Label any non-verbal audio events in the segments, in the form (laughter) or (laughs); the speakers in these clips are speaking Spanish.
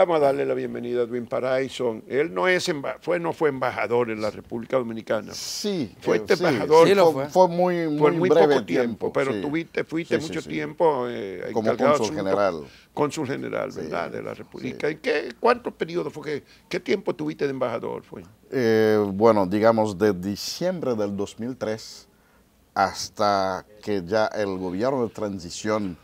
Vamos a darle la bienvenida a Edwin Paraison. Él no, es fue, no fue embajador en la República Dominicana. Sí, fue eh, este embajador. fue, muy, breve poco tiempo, pero tuviste, fuiste mucho tiempo eh, como cónsul general. Cónsul general, ¿verdad? de la República. ¿Y qué, ¿Cuántos periodos fue? Que, ¿Qué tiempo tuviste de embajador? Fue? Eh, bueno, digamos de diciembre del 2003 hasta que ya el gobierno de transición,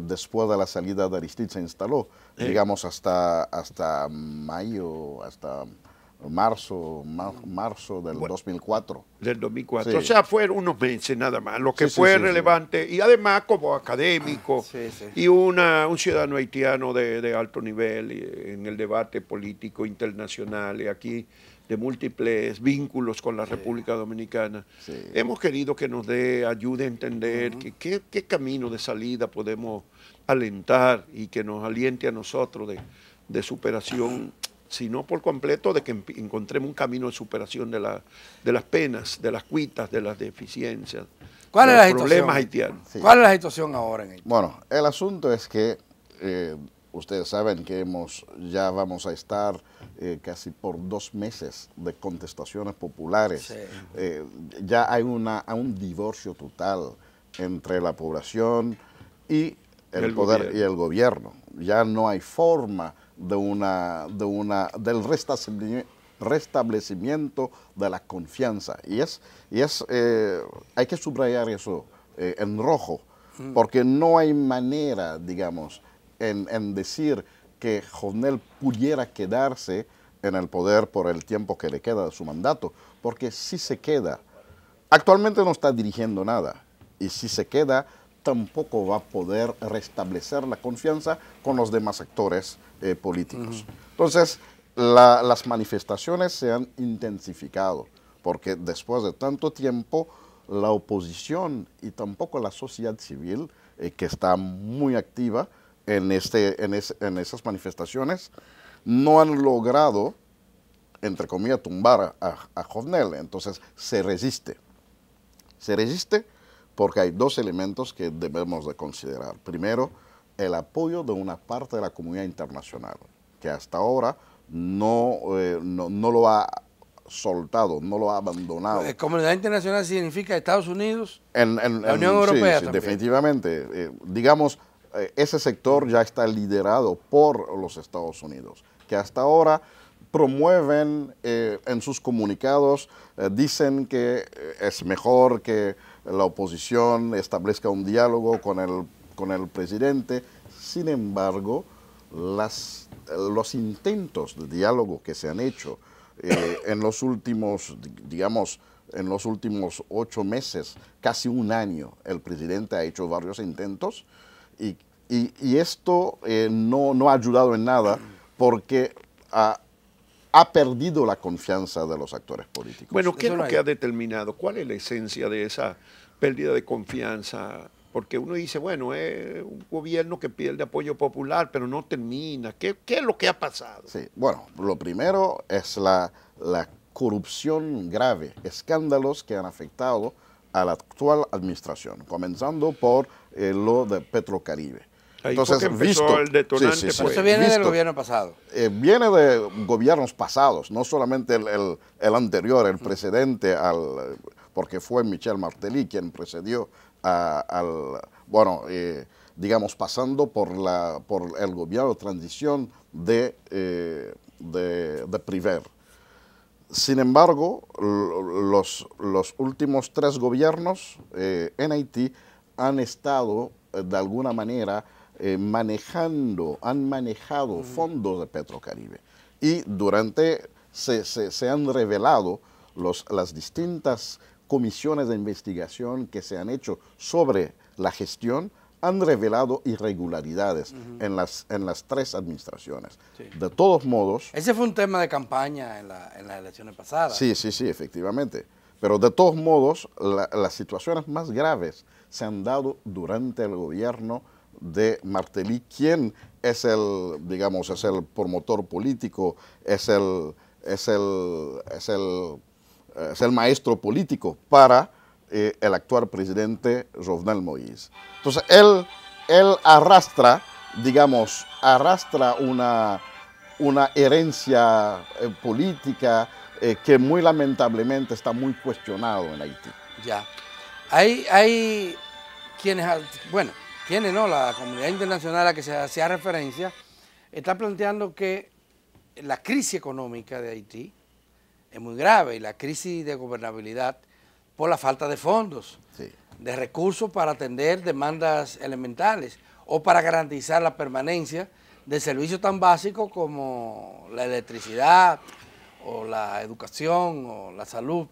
después de la salida de Aristide, se instaló digamos, hasta, hasta mayo, hasta marzo, marzo del 2004. Del 2004. O sea, fueron unos meses nada más, lo que fue relevante. Y además como académico ah, y una, un ciudadano haitiano de alto nivel en el debate político internacional y aquí de múltiples vínculos con la República Dominicana. Hemos querido que nos dé ayuda a entender qué camino de salida podemos alentar y que nos aliente a nosotros de, de superación, sino por completo de que em, encontremos un camino de superación de, la, de las penas, de las cuitas, de las deficiencias. ¿Cuál de es los problemas haitianos. ¿Cuál es la situación ahora en Haití? Bueno, el asunto es que eh, Ustedes saben que hemos, ya vamos a estar eh, casi por dos meses de contestaciones populares. Eh, ya hay una, un divorcio total entre la población y el, poder y el gobierno. Ya no hay forma de una, de una, del restablecimiento de la confianza. Y es, y es eh, hay que subrayar eso en rojo, mm. porque no hay manera, digamos, en, decir que Jovenel pudiera quedarse en el poder por el tiempo que le queda de su mandato, porque si se queda, actualmente no está dirigiendo nada, y si se queda, tampoco va a poder restablecer la confianza con los demás actores eh, políticos. Entonces, las manifestaciones se han intensificado, porque después de tanto tiempo, la oposición y tampoco la sociedad civil, eh, que está muy activa, en, este, en, esas manifestaciones no han logrado, entre comillas, tumbar a, a Jovenel. Entonces se resiste. Se resiste porque hay dos elementos que debemos de considerar. Primero, el apoyo de una parte de la comunidad internacional, que hasta ahora no, eh, no, lo ha soltado, no lo ha abandonado. Eh, comunidad internacional significa Estados Unidos, en, la Unión Europea. definitivamente. Eh, digamos, eh, ese sector ya está liderado por los Estados Unidos, que hasta ahora promueven eh, en sus comunicados, eh, dicen que es mejor que la oposición establezca un diálogo con el, con el presidente. Sin embargo, las, los intentos de diálogo que se han hecho en los últimos, digamos, en los últimos ocho meses, casi un año, el presidente ha hecho varios intentos, y, y, esto eh, no, no, ha ayudado en nada porque ha perdido la confianza de los actores políticos. Bueno, ¿qué es lo que ha determinado? ¿Cuál es la esencia de esa pérdida de confianza? Porque uno dice, bueno, es un gobierno que pierde apoyo popular, pero no termina. ¿Qué, qué es lo que ha pasado? Sí, bueno, lo primero es la, la corrupción grave, escándalos que han afectado a la actual administración, comenzando por eh, lo de Petrocaribe. Ahí Entonces, visto, el detonante, Eso pues. viene del gobierno pasado. Eh, viene de gobiernos pasados, no solamente el, anterior, el precedente, al, porque fue Michel Martelly quien precedió al, bueno, eh, digamos, pasando por, la, por el gobierno de transición de, de, de Priver sin embargo, los, últimos tres gobiernos eh, en Haití han estado eh, de alguna manera eh, manejando, han manejado fondos de Petrocaribe y durante se, han revelado las distintas comisiones de investigación que se han hecho sobre la gestión han revelado irregularidades en, las, en las tres administraciones. De todos modos... Ese fue un tema de campaña en, las elecciones pasadas. Sí, sí, sí, efectivamente. Pero de todos modos, las situaciones más graves se han dado durante el gobierno de Martelly, quien es el, digamos, es el promotor político, es el, es el, es el maestro político para eh, el actual presidente Jovenel Moïse. Entonces, él, él arrastra, digamos, arrastra una, una herencia eh, política eh, que muy lamentablemente está muy cuestionado en Haití. Ya. Hay, hay quienes, bueno, quienes no, la comunidad internacional a la que se hacía referencia, está planteando que la crisis económica de Haití es muy grave y la crisis de gobernabilidad por la falta de fondos, de recursos para atender demandas elementales o para garantizar la permanencia de servicios tan básicos como la electricidad o la educación o la salud,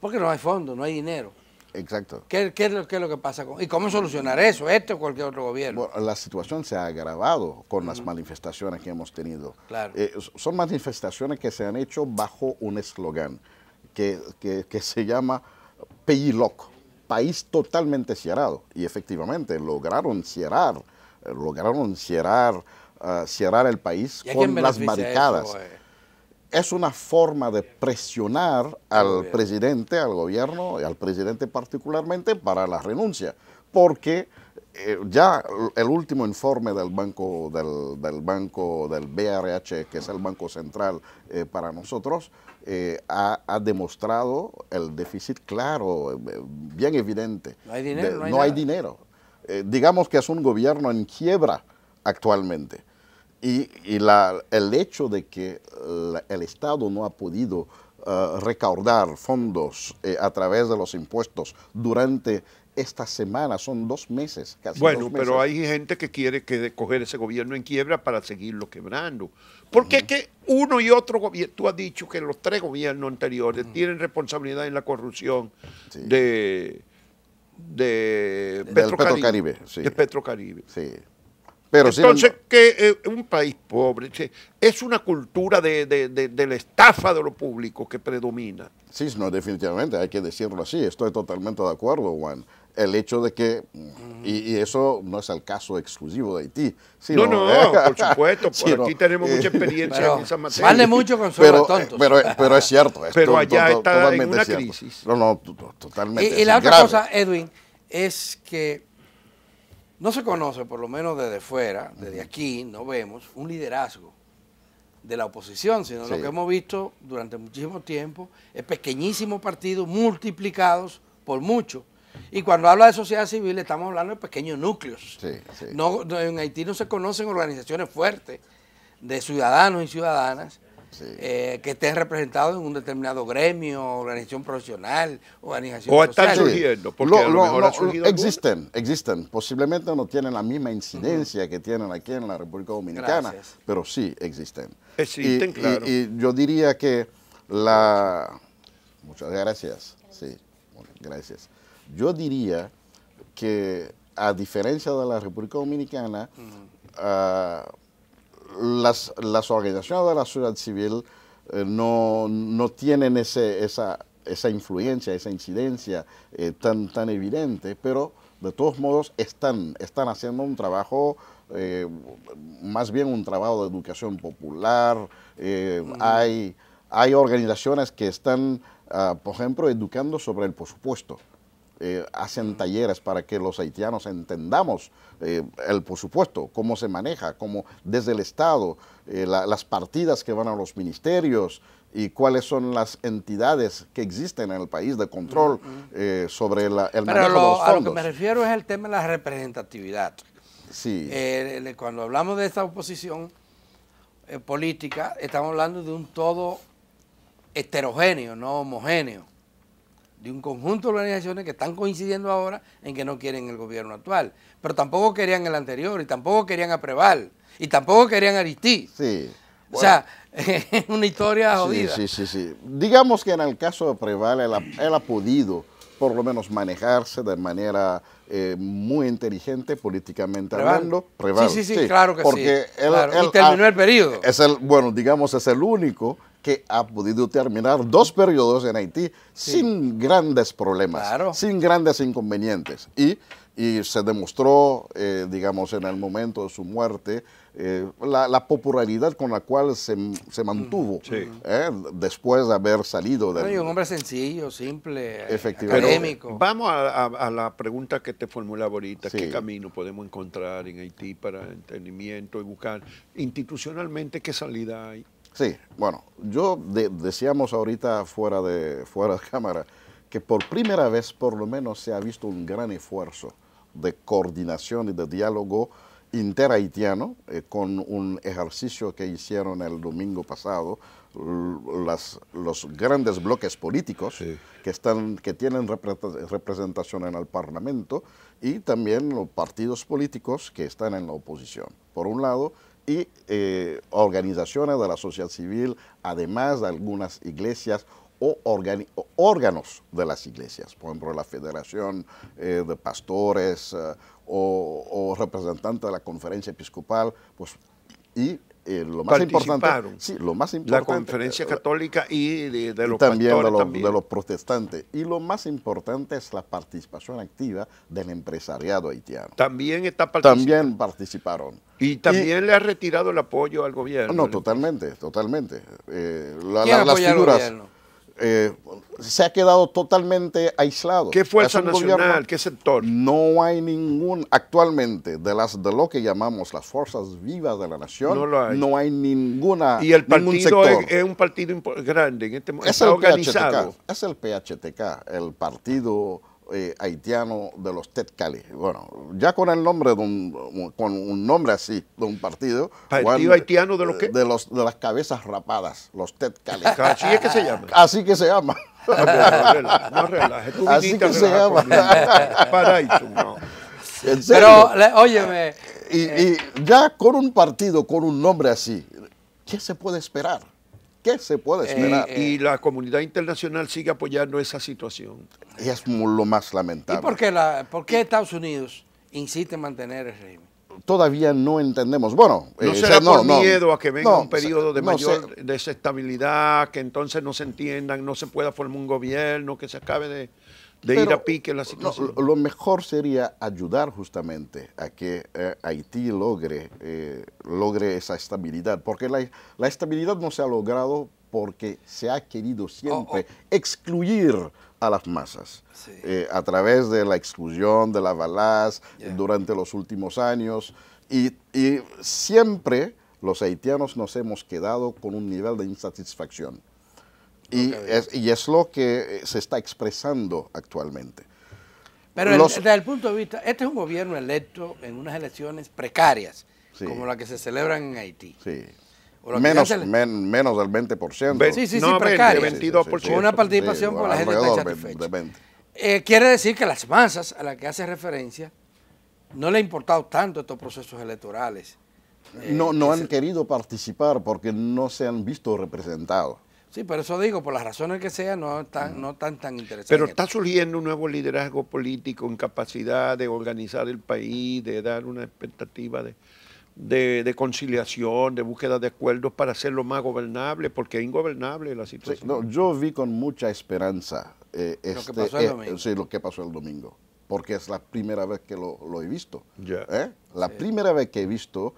porque no hay fondos, no hay dinero. Exacto. ¿Qué, es, lo, que pasa? ¿Y cómo solucionar eso, este o cualquier otro gobierno? la situación se ha agravado con las manifestaciones que hemos tenido. Claro. Eh, son manifestaciones que se han hecho bajo un eslogan que se llama loco, país totalmente cerrado. Y efectivamente lograron cerrar, eh, lograron eh, cerrar, el país con las barricadas. Eh? es una forma de presionar al presidente, al gobierno y al presidente particularmente para la renuncia, porque eh, ya el último informe del banco del, banco del BRH, que es el banco central eh, para nosotros, eh, ha, demostrado el déficit claro, bien evidente. No hay dinero. digamos que es un gobierno en quiebra actualmente. Y, la, el hecho de que el Estado no ha podido recaudar fondos a través de los impuestos durante esta semana, son dos meses casi. Bueno, pero hay gente que quiere que coger ese gobierno en quiebra para seguirlo quebrando. Porque que uno y otro gobierno, tú has dicho que los tres gobiernos anteriores tienen responsabilidad en la corrupción de, de Petrocaribe. Petro sí. De Sí. Entonces, que eh, un país pobre es una cultura de, la estafa de lo público que predomina. Sí, definitivamente, hay que decirlo así. Estoy totalmente de acuerdo, Juan. El hecho de que, y, eso no es el caso exclusivo de Haití. Sino, no, no, (laughs) por supuesto, por aquí tenemos mucha (laughs) experiencia en esa materia. Vale mucho con pero, tontos. Pero, es cierto. Es pero allá está en una crisis. No, no, totalmente. Y, y la otra cosa, Edwin, es que no se conoce, por lo menos desde fuera, desde aquí, no vemos un liderazgo de la oposición, sino lo que hemos visto durante muchísimo tiempo es pequeñísimos partidos multiplicados por mucho. Y cuando habla de sociedad civil estamos hablando de pequeños núcleos. en Haití no se conocen organizaciones fuertes de ciudadanos y ciudadanas eh, que estén representados en un determinado gremio, organización profesional, organización O están surgiendo, porque a lo, mejor surgido Existen, existen. Posiblemente no tienen la misma incidencia que tienen aquí en la República Dominicana, pero sí existen. Existen, y, claro. Y, yo diría que la... Muchas gracias. Sí, gracias. Yo diría que a diferencia de la República Dominicana, las, organizaciones de la sociedad civil eh, no, tienen esa, influencia, esa incidencia eh, tan, tan evidente, pero de todos modos están, están haciendo un trabajo, eh, más bien un trabajo de educación popular. hay, organizaciones que están, ah, por ejemplo, educando sobre el presupuesto. Eh, hacen talleres para que los haitianos entendamos, eh, el, por supuesto, cómo se maneja, cómo desde el Estado, eh, las partidas que van a los ministerios y cuáles son las entidades que existen en el país de control sobre el Pero de los fondos. A lo que me refiero es el tema de la representatividad. Sí. cuando hablamos de esta oposición política, estamos hablando de un todo heterogéneo, no homogéneo de un conjunto de organizaciones que están coincidiendo ahora en que no quieren el gobierno actual. Pero tampoco querían el anterior, y tampoco querían a Preval, y tampoco querían a Aristí. Sí. O sea, (laughs) es una historia jodida. Sí, sí, sí, Digamos que en el caso de Preval, él ha, podido por lo menos manejarse de manera eh, muy inteligente políticamente hablando. Preval, sí, sí, claro que porque sí. Porque él, y terminó el periodo. Es el, bueno, digamos, es el único que ha podido terminar dos periodos en Haití sin grandes problemas, sin grandes inconvenientes. Y, y se demostró, eh, digamos, en el momento de su muerte, eh, la, popularidad con la cual se, se mantuvo eh, después de haber salido de un hombre sencillo, simple, académico. vamos a, la pregunta que te formulaba ahorita, ¿qué camino podemos encontrar en Haití para entendimiento y buscar institucionalmente qué salida hay? Sí, bueno, yo decíamos ahorita fuera de, fuera de (laughs) cámara que por primera vez por lo menos se ha visto un gran esfuerzo de coordinación y de diálogo interhaitiano eh, con un ejercicio que hicieron el domingo pasado los grandes bloques políticos que, están, que tienen representación en el Parlamento y también los partidos políticos que están en la oposición. Por un lado, y eh, organizaciones de la sociedad civil, además de algunas iglesias o, órganos de las iglesias, por ejemplo la Federación eh, de Pastores eh, o, representantes de la Conferencia Episcopal, pues, y eh, más importante, sí, lo más importante, la conferencia eh, católica y de, los también, de los, protestantes y lo más importante es la participación activa del empresariado haitiano. También está También participaron. Y también le ha retirado el apoyo al gobierno. No, totalmente, totalmente. Eh, la, las figuras, eh, se ha quedado totalmente aislado. ¿Qué fuerza nacional? ¿Qué sector? No hay ningún, actualmente, de las de lo que llamamos las fuerzas vivas de la nación, no, hay. ninguna. Y el partido Es, un partido grande en este momento. Es organizado. es el PHTK, el partido eh, haitiano de los Cali Bueno, ya con el nombre de un, con un nombre así de un partido. ¿Partido eh, haitiano de los que? De, las cabezas rapadas, los Cali (laughs) Así es que se llama. Así que se llama. así que se llama. Paraíso, no. Pero, óyeme. Eh, y ya con un partido, con un nombre así, ¿qué se puede esperar? ¿Qué se puede eh, esperar? Eh. y la comunidad internacional sigue apoyando esa situación. Es lo más lamentable. ¿Y por qué, la, por qué Estados Unidos insiste en mantener el régimen? todavía no entendemos. Bueno, no eh, será por miedo a que venga un periodo de mayor desestabilidad, que entonces no se entiendan, no se pueda formar un gobierno, que se acabe de de pique la lo mejor sería ayudar justamente a que eh, Haití logre, eh, logre esa estabilidad, porque la, estabilidad no se ha logrado porque se ha querido siempre oh, oh. excluir a las masas eh, a través de la exclusión, de la balaz durante los últimos años y, y siempre los haitianos nos hemos quedado con un nivel de insatisfacción. Y, es, lo que eh, se está expresando actualmente. Pero desde el punto de vista, este es un gobierno electo en unas elecciones precarias, como las que se celebran en Haití. Menos, del 20%. sí, sí, sí, Con una participación por la gente eh, quiere decir que las masas a las que hace referencia no le ha importado tanto estos procesos electorales. no, no eh, han querido participar porque no se han visto representados. Sí, pero eso digo, por las razones que sean, no están, no tan, tan interesantes. Pero está surgiendo un nuevo liderazgo político en capacidad de organizar el país, de dar una expectativa de, conciliación, de búsqueda de acuerdos para hacerlo más gobernable, porque es ingobernable la situación. yo vi con mucha esperanza este, lo, que este, pasó el eh, domingo. lo que pasó el domingo, porque es la primera vez que lo, he visto. ¿eh? La primera vez que he visto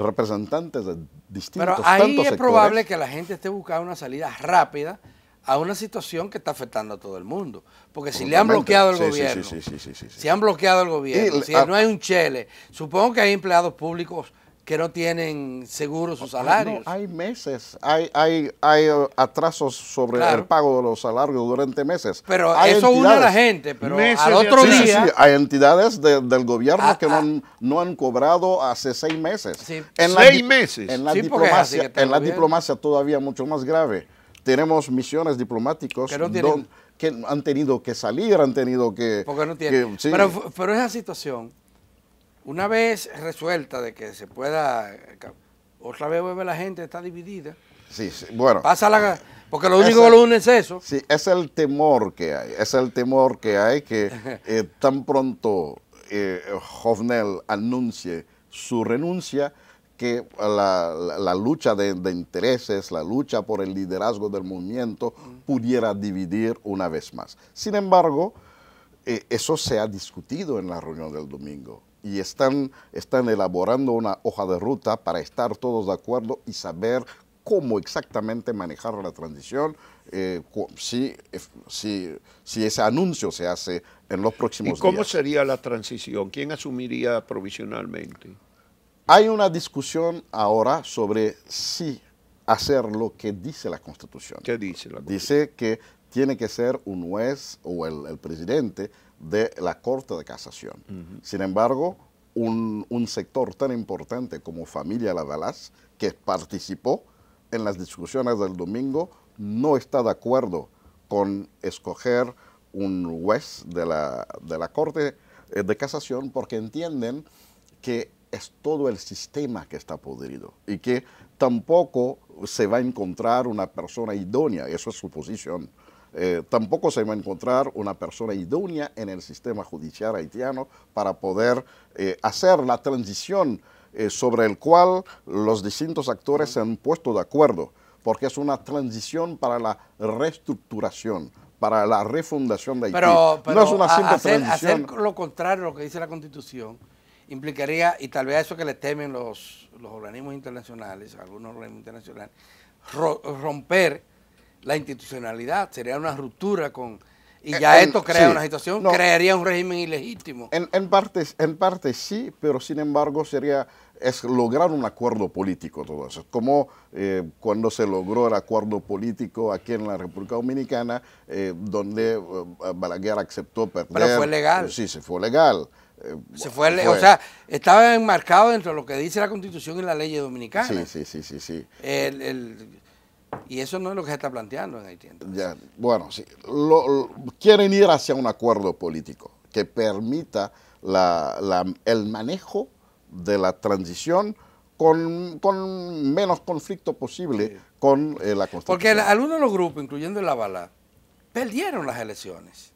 representantes de distintos Pero ahí es probable que la gente esté buscando una salida rápida a una situación que está afectando a todo el mundo. Porque si le han bloqueado el gobierno, si han bloqueado el gobierno, si no hay un chele, supongo que hay empleados públicos que no tienen seguro sus ah, salarios. hay meses, hay, hay, hay uh, atrasos sobre el pago de los salarios durante meses. Pero eso une a la gente, pero al otro día... Hay entidades del gobierno ah, que no, ah. han, no han cobrado hace seis meses. En la, seis meses. En la, diplomacia, en la diplomacia todavía mucho más grave. Tenemos misiones diplomáticos que, han tenido que salir, han tenido que... Porque no tienen. pero, pero esa situación una vez resuelta de que se pueda, otra vez vuelve la gente, está dividida. Sí, bueno. Pasa porque lo único que lo une es eso. Sí, es el temor que hay, es el temor que hay que (laughs) eh, tan pronto eh, Jovenel anuncie su renuncia, que la, lucha de, intereses, la lucha por el liderazgo del movimiento mm. pudiera dividir una vez más. Sin embargo, eh, eso se ha discutido en la reunión del domingo y están, están elaborando una hoja de ruta para estar todos de acuerdo y saber cómo exactamente manejar la transición eh, si, si, ese anuncio se hace en los próximos ¿Y cómo sería la transición? ¿Quién asumiría provisionalmente? Hay una discusión ahora sobre si hacer lo que dice la Constitución. ¿Qué dice la Dice que tiene que ser un juez o el presidente de la Corte de Casación. Sin embargo, un, sector tan importante como Familia La que participó en las discusiones del domingo, no está de acuerdo con escoger un juez de la, de la Corte eh, de Casación porque entienden que es todo el sistema que está podrido y que tampoco se va a encontrar una persona idónea, eso es su posición. Eh, tampoco se va a encontrar una persona idónea en el sistema judicial haitiano para poder eh, hacer la transición eh, sobre el cual los distintos actores se han puesto de acuerdo, porque es una transición para la reestructuración, para la refundación de Haití. Pero, no es una simple hacer, transición. lo contrario a lo que dice la Constitución implicaría, y tal vez eso que le temen los, los organismos internacionales, algunos organismos internacionales, romper la institucionalidad, sería una ruptura con... Y eh, ya esto crea una situación, crearía un régimen ilegítimo. En, parte, en parte sí, pero sin embargo sería es lograr un acuerdo político todo eso. Como eh, cuando se logró el acuerdo político aquí en la República Dominicana, eh, donde Balaguer aceptó perder. Pero fue legal. Sí, se fue legal. Se fue, o sea, estaba enmarcado dentro de lo que dice la Constitución y la ley dominicana. Sí, sí, sí, sí, el, y eso no es lo que se está planteando en Haití. bueno, sí. quieren ir hacia un acuerdo político que permita el manejo de la transición con, menos conflicto posible con eh, la Constitución. Porque algunos de los grupos, incluyendo el Abalá, perdieron las elecciones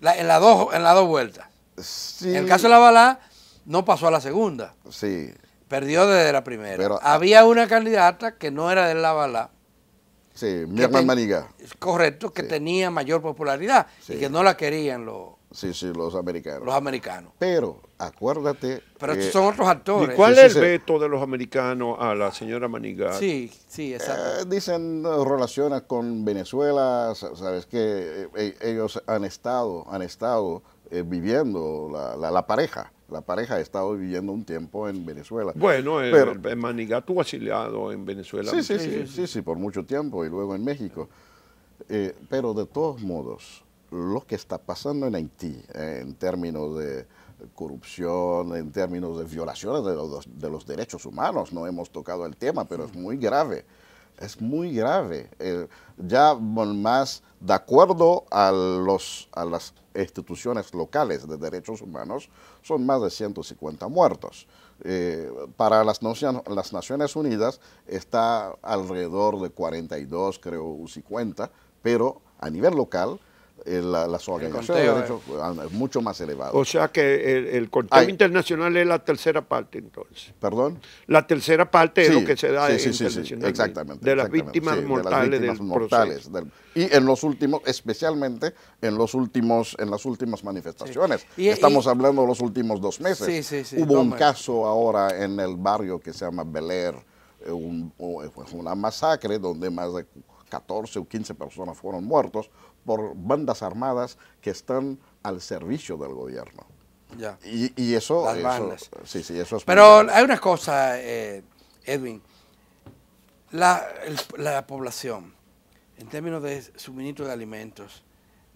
en las dos en vueltas. Sí. En el caso de la no pasó a la segunda. Sí. Perdió desde la primera. Pero, ah. Había una candidata que no era del la Sí, Maniga. Correcto, que tenía mayor popularidad y que no la querían los... Sí, sí, los americanos. Los americanos. Pero, acuérdate... Pero son otros actores. cuál es el veto de los americanos a la señora Maniga? Sí, sí, exacto. Eh, dicen relaciones con Venezuela, sabes que eh, eh, ellos han estado, han estado viviendo la, la pareja la pareja ha estado viviendo un tiempo en Venezuela. Bueno, el, Manigatu asiliado en Venezuela. Sí sí sí, sí, sí, por mucho tiempo y luego en México. Eh, pero de todos modos, lo que está pasando en Haití eh, en términos de corrupción, en términos de violaciones de los, de los derechos humanos, no hemos tocado el tema, pero es muy grave es muy grave. Eh, ya más de acuerdo a, los, a las instituciones locales de derechos humanos, son más de 150 muertos. Eh, para las, las Naciones Unidas está alrededor de 42, creo, 50, pero a nivel local eh, la, las eh. mucho más elevado. O sea que el, el internacional es la tercera parte entonces. ¿Perdón? La tercera parte es lo que se da sí, exactamente, de, las víctimas mortales de las víctimas mortales y en los últimos, especialmente en los últimos, en las últimas manifestaciones. Estamos hablando de los últimos dos meses. Hubo un caso ahora en el barrio que se llama Bel Air, eh, una masacre donde más de 14 o 15 personas fueron muertos por bandas armadas que están al servicio del gobierno. Y, eso, sí, eso es Pero hay una cosa, eh, Edwin, la, la población, en términos de suministro de alimentos,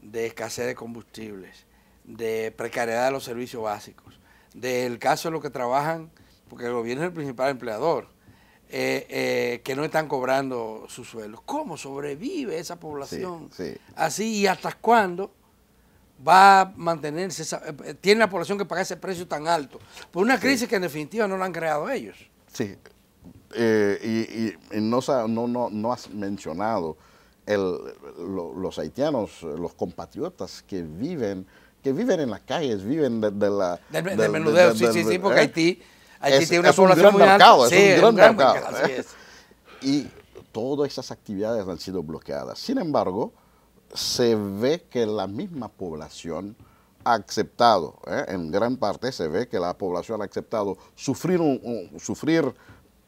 de escasez de combustibles, de precariedad de los servicios básicos, del caso de los que trabajan, porque el gobierno es el principal empleador, eh, eh, que no están cobrando sus sueldos. ¿Cómo sobrevive esa población? Así y hasta cuándo va a mantenerse, eh, tiene la población que paga ese precio tan alto, por una crisis que en definitiva no la han creado ellos. Sí, y, no, has mencionado los haitianos, los compatriotas que viven que viven en las calles, viven de, la... Del, menudeo, sí, sí, sí, porque Haití es, un gran mercado, ¿eh? es un gran, mercado. Y todas esas actividades han sido bloqueadas. Sin embargo, se ve que la misma población ha aceptado, ¿eh? en gran parte se ve que la población ha aceptado sufrir, un, sufrir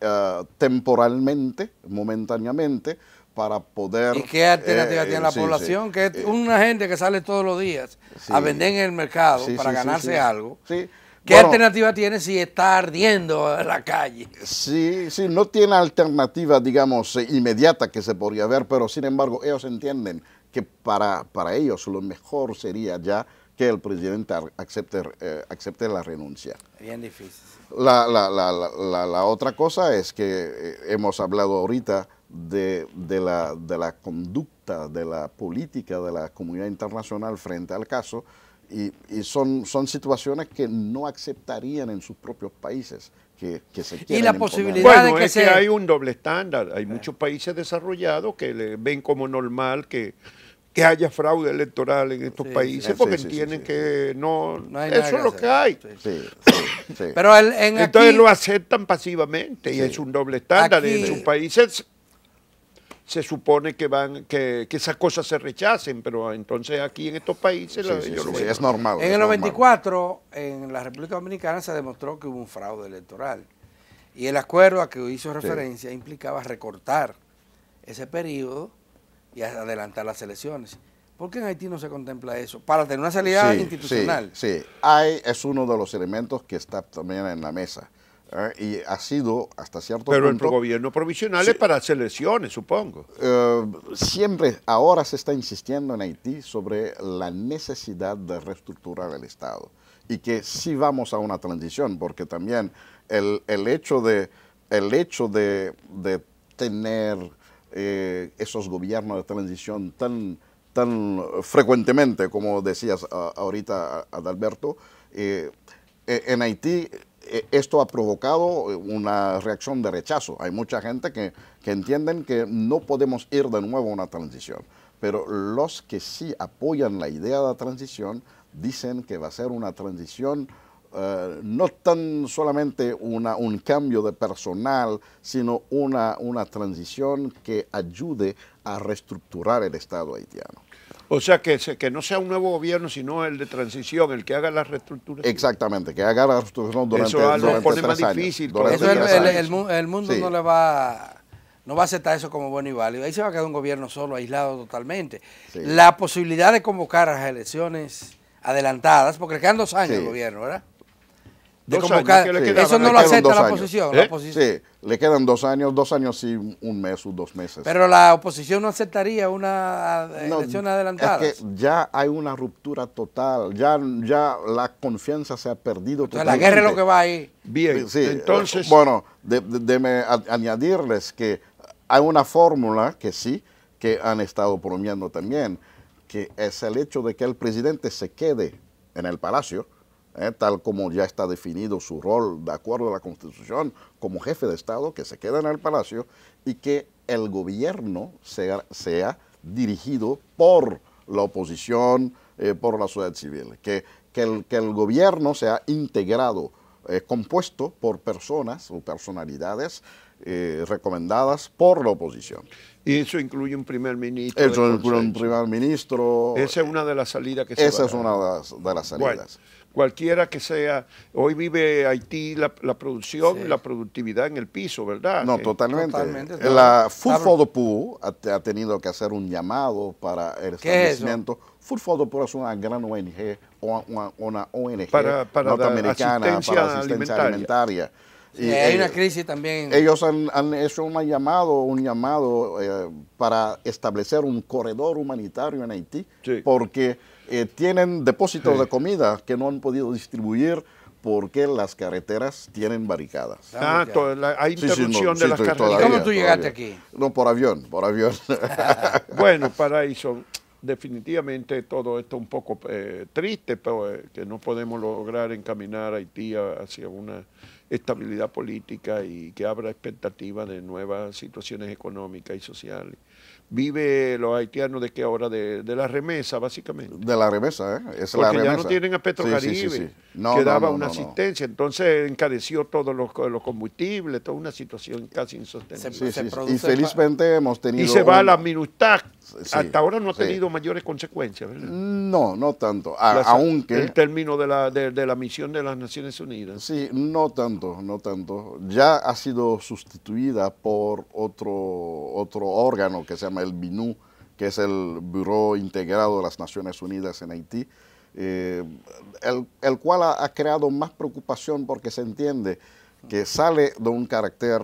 eh, temporalmente, momentáneamente, para poder... ¿Y qué alternativa tiene la población? que es una gente que sale todos los días a vender en el mercado para ganarse algo. Sí ¿Qué alternativa tiene si está ardiendo la calle? Sí, sí, no tiene alternativa, digamos, eh, inmediata que se podría ver, pero sin embargo ellos entienden que para, para ellos lo mejor sería ya que el presidente acepte, eh, acepte la renuncia. Bien difícil. La, otra cosa es que eh, hemos hablado ahorita de, la, de la conducta de la política de la comunidad internacional frente al caso, y, son, son situaciones que no aceptarían en sus propios países. Que, se y la posibilidad bueno, de que es que hay un doble estándar. Hay eh. muchos países desarrollados que le ven como normal que, haya fraude electoral en estos países porque entienden que no, eso es lo que hay. Pero el, Entonces lo aceptan pasivamente y es un doble estándar. en sus países se supone que van que, esas cosas se rechacen, pero entonces aquí en estos países es normal. En el 94 en la República Dominicana se demostró que hubo un fraude electoral y el acuerdo a que hizo referencia implicaba recortar ese periodo y adelantar las elecciones. ¿Por qué en Haití no se contempla eso? Para tener una salida institucional. Sí, sí, es uno de los elementos que está también en la mesa. ¿eh? y ha sido hasta cierto punto... Pero el gobierno provisional es para selecciones, supongo. Eh, siempre, ahora se está insistiendo en Haití sobre la necesidad de reestructurar el Estado y que sí vamos a una transición, porque también el, el hecho de, el hecho de, de tener eh, esos gobiernos de transición tan, tan frecuentemente, como decías ahorita, Adalberto, eh, en Haití eh, esto ha provocado eh, una reacción de rechazo. Hay mucha gente que, entienden que no podemos ir de nuevo a una transición, pero los que sí apoyan la idea de la transición dicen que va a ser una transición eh, no tan solamente una, un cambio de personal, sino una, una transición que ayude a reestructurar el Estado haitiano. O sea, que, que no sea un nuevo gobierno, sino el de transición, el que haga la reestructuras. Exactamente, que haga las reestructuración durante, eso difícil. el, mundo no le va no va a aceptar eso como bueno y válido. Ahí se va a quedar un gobierno solo, aislado totalmente. La posibilidad de convocar a las elecciones adelantadas, porque quedan dos años el gobierno, ¿verdad? eso no lo acepta ¿Eh? la oposición, Sí, le quedan dos años, dos años y un mes o dos meses. Pero la oposición no aceptaría una eh, elección adelantada. que ya hay una ruptura total, ya, ya la confianza se ha perdido o la guerra es lo que va ahí. Bien, eh, entonces... Bueno, déme añadirles que hay una fórmula que sí, que han estado promoviendo también, que es el hecho de que el presidente se quede en el palacio, ¿eh? tal como ya está definido su rol de acuerdo a la Constitución como jefe de Estado, que se queda en el Palacio y que el gobierno sea, dirigido por la oposición, eh, por la sociedad civil, que, el, que el gobierno sea integrado, eh, compuesto por personas o personalidades recomendadas por la oposición. Y eso incluye un primer ministro. Eso incluye un primer ministro. Esa es una de las salidas que se Esa es una de las, salidas cualquiera que sea. Hoy vive Haití la, producción la productividad en el piso, ¿verdad? No, eh, totalmente. Eh, la Food for ha, tenido que hacer un llamado para el establecimiento. Es Food for es una gran ONG, una, una ONG para, asistencia para asistencia alimentaria. Y hay una crisis también. Ellos han, hecho un llamado, un llamado eh, para establecer un corredor humanitario en Haití, sí. porque eh, tienen depósitos de comida que no han podido distribuir porque las carreteras tienen barricadas. Ah, hay interrupción de las carreteras. cómo tú llegaste aquí? No, por avión, por avión. (laughs) bueno, para eso definitivamente todo esto un poco eh, triste, pero eh, que no podemos lograr encaminar a Haití hacia una estabilidad política y que abra expectativas de nuevas situaciones económicas y sociales. Vive los haitianos de qué ahora de, la remesa, básicamente. De la remesa, ¿eh? Porque ya no tienen a Petrocaribe, que daba una asistencia. Entonces encareció todos los, los, combustibles, toda una situación casi insostenible. y hemos tenido... Y se va a la minutac. Hasta ahora no ha tenido mayores consecuencias, ¿verdad? No, no tanto. aunque... El término de la, de la misión de las Naciones Unidas. Sí, no tanto no tanto. Ya ha sido sustituida por otro, otro órgano que se llama el BINU, que es el Buró Integrado de las Naciones Unidas en Haití, eh, el, cual ha, creado más preocupación porque se entiende que sale de un carácter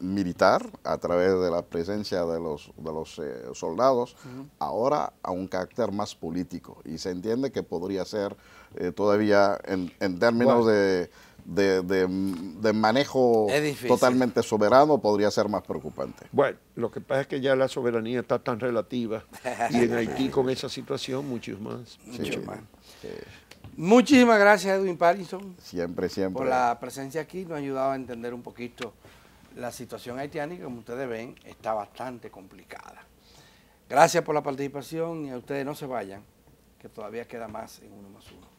militar a través de la presencia de los, de los eh, soldados, ahora a un carácter más político. Y se entiende que podría ser eh, todavía en, términos de de, manejo totalmente soberano podría ser más preocupante. Bueno, lo que pasa es que ya la soberanía está tan relativa y en (laughs) Haití con esa situación muchos más. Muchísimas gracias Edwin Parison Siempre, siempre. Por la presencia aquí nos ha ayudado a entender un poquito la situación haitiana y como ustedes ven está bastante complicada. Gracias por la participación y a ustedes no se vayan, que todavía queda más en uno más uno.